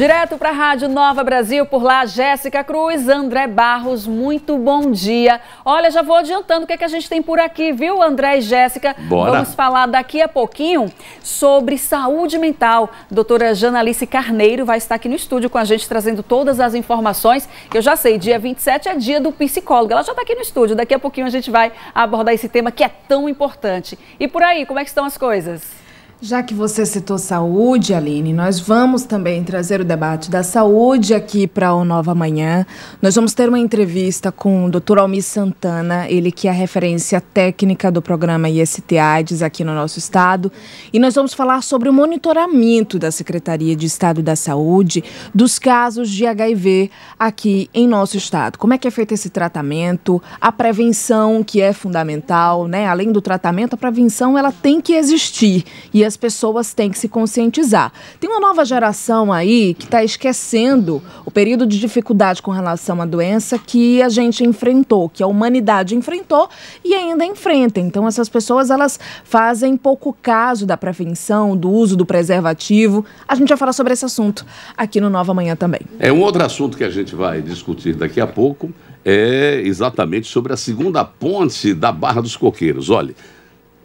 Direto para a Rádio Nova Brasil, por lá, Jéssica Cruz, André Barros, muito bom dia. Olha, já vou adiantando o que, é que a gente tem por aqui, viu, André e Jéssica? Bora. Vamos falar daqui a pouquinho sobre saúde mental. Doutora Janalice Carneiro vai estar aqui no estúdio com a gente, trazendo todas as informações. Eu já sei, dia 27 é dia do psicólogo. Ela já está aqui no estúdio, daqui a pouquinho a gente vai abordar esse tema que é tão importante. E por aí, como é que estão as coisas? Já que você citou saúde, Aline, nós vamos também trazer o debate da saúde aqui para o Nova Manhã. Nós vamos ter uma entrevista com o Dr. Almi Santana, ele que é a referência técnica do programa IST AIDS aqui no nosso estado. E nós vamos falar sobre o monitoramento da Secretaria de Estado da Saúde dos casos de HIV aqui em nosso estado. Como é que é feito esse tratamento, a prevenção que é fundamental, né? Além do tratamento, a prevenção ela tem que existir. E as pessoas têm que se conscientizar. Tem uma nova geração aí que está esquecendo o período de dificuldade com relação à doença que a gente enfrentou, que a humanidade enfrentou e ainda enfrenta. Então essas pessoas elas fazem pouco caso da prevenção, do uso do preservativo. A gente vai falar sobre esse assunto aqui no Nova Manhã também. É um outro assunto que a gente vai discutir daqui a pouco é exatamente sobre a segunda ponte da Barra dos Coqueiros. Olha,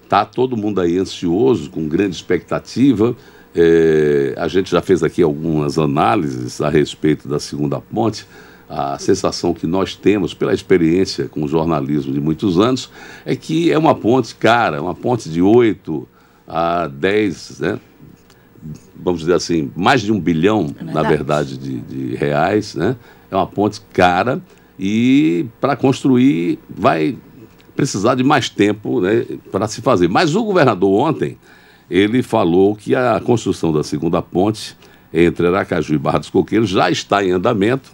Está todo mundo aí ansioso, com grande expectativa. É, a gente já fez aqui algumas análises a respeito da segunda ponte. A sensação que nós temos pela experiência com o jornalismo de muitos anos é que é uma ponte cara, uma ponte de 8 a 10, né? vamos dizer assim, mais de um bilhão, é verdade. na verdade, de, de reais. Né? É uma ponte cara e para construir vai precisar de mais tempo né, para se fazer. Mas o governador ontem, ele falou que a construção da segunda ponte entre Aracaju e Barra dos Coqueiros já está em andamento,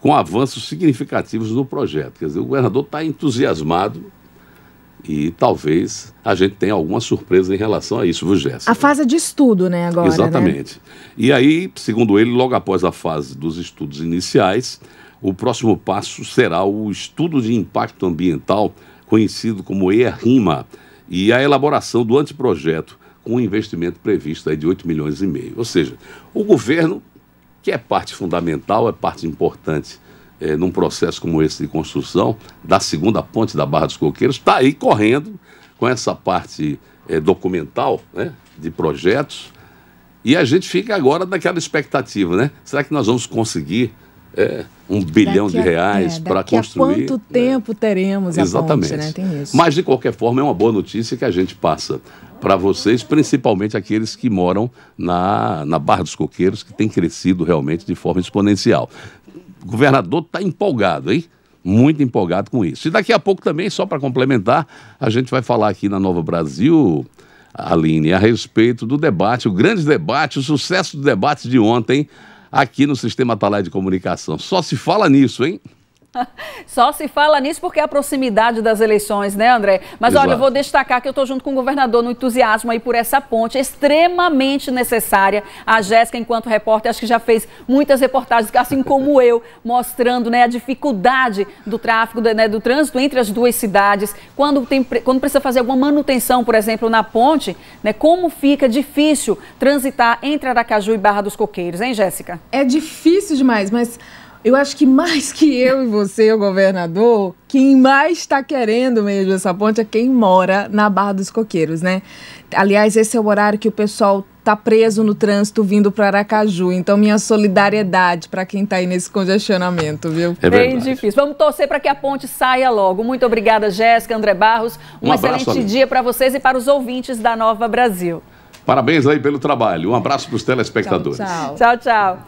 com avanços significativos no projeto. Quer dizer, o governador está entusiasmado e talvez a gente tenha alguma surpresa em relação a isso, viu, Jéssica? A fase de estudo, né, agora? Né? Exatamente. Né? E aí, segundo ele, logo após a fase dos estudos iniciais, o próximo passo será o estudo de impacto ambiental conhecido como Erima rima e a elaboração do anteprojeto, com um investimento previsto aí de 8 milhões e meio. Ou seja, o governo, que é parte fundamental, é parte importante é, num processo como esse de construção da segunda ponte da Barra dos Coqueiros, está aí correndo com essa parte é, documental né, de projetos. E a gente fica agora naquela expectativa, né? Será que nós vamos conseguir é, um bilhão daqui de reais é, para construir. Né? A quanto tempo né? teremos Exatamente. ponte, né? Mas, de qualquer forma, é uma boa notícia que a gente passa para vocês, principalmente aqueles que moram na, na Barra dos Coqueiros, que tem crescido realmente de forma exponencial. O governador está empolgado, hein? muito empolgado com isso. E daqui a pouco também, só para complementar, a gente vai falar aqui na Nova Brasil, Aline, a respeito do debate, o grande debate, o sucesso do debate de ontem aqui no Sistema Talai de Comunicação. Só se fala nisso, hein? Só se fala nisso porque é a proximidade das eleições, né, André? Mas Exato. olha, eu vou destacar que eu estou junto com o governador no entusiasmo aí por essa ponte extremamente necessária. A Jéssica, enquanto repórter, acho que já fez muitas reportagens, assim como eu, mostrando né, a dificuldade do tráfego, né, do trânsito entre as duas cidades. Quando, tem, quando precisa fazer alguma manutenção, por exemplo, na ponte, né, como fica difícil transitar entre Aracaju e Barra dos Coqueiros, hein, Jéssica? É difícil demais, mas eu acho que mais que eu e você, o governador, quem mais está querendo mesmo essa ponte é quem mora na Barra dos Coqueiros, né? Aliás, esse é o horário que o pessoal tá preso no trânsito vindo para Aracaju. Então, minha solidariedade para quem está aí nesse congestionamento, viu? É Bem difícil. Vamos torcer para que a ponte saia logo. Muito obrigada, Jéssica, André Barros. Um, um excelente abraço, dia para vocês e para os ouvintes da Nova Brasil. Parabéns aí pelo trabalho. Um abraço para os telespectadores. tchau. tchau, tchau. tchau.